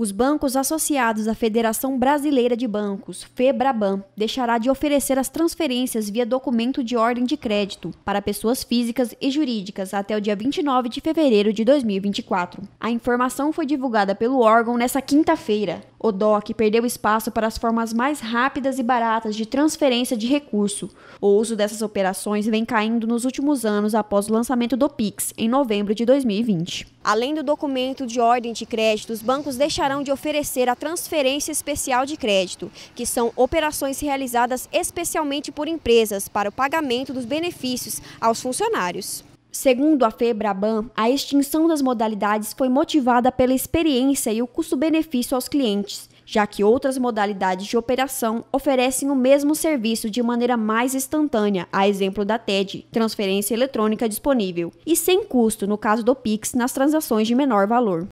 Os bancos associados à Federação Brasileira de Bancos, FEBRABAN, deixará de oferecer as transferências via documento de ordem de crédito para pessoas físicas e jurídicas até o dia 29 de fevereiro de 2024. A informação foi divulgada pelo órgão nesta quinta-feira. O DOC perdeu espaço para as formas mais rápidas e baratas de transferência de recurso. O uso dessas operações vem caindo nos últimos anos após o lançamento do PIX, em novembro de 2020. Além do documento de ordem de crédito, os bancos deixarão de oferecer a transferência especial de crédito, que são operações realizadas especialmente por empresas para o pagamento dos benefícios aos funcionários. Segundo a FEBRABAN, a extinção das modalidades foi motivada pela experiência e o custo-benefício aos clientes, já que outras modalidades de operação oferecem o mesmo serviço de maneira mais instantânea, a exemplo da TED, transferência eletrônica disponível, e sem custo, no caso do Pix, nas transações de menor valor.